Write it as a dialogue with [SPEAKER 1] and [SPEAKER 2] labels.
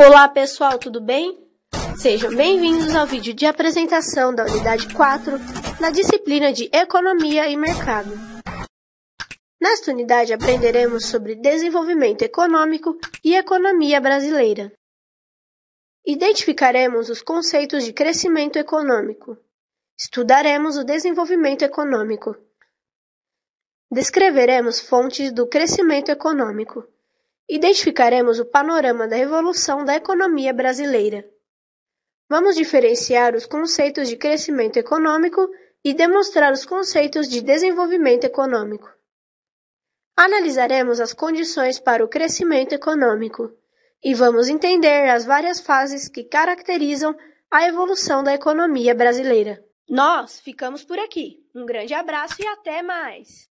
[SPEAKER 1] Olá pessoal, tudo bem? Sejam bem-vindos ao vídeo de apresentação da unidade 4 na disciplina de Economia e Mercado. Nesta unidade aprenderemos sobre desenvolvimento econômico e economia brasileira. Identificaremos os conceitos de crescimento econômico. Estudaremos o desenvolvimento econômico. Descreveremos fontes do crescimento econômico identificaremos o panorama da evolução da economia brasileira. Vamos diferenciar os conceitos de crescimento econômico e demonstrar os conceitos de desenvolvimento econômico. Analisaremos as condições para o crescimento econômico e vamos entender as várias fases que caracterizam a evolução da economia brasileira. Nós ficamos por aqui. Um grande abraço e até mais!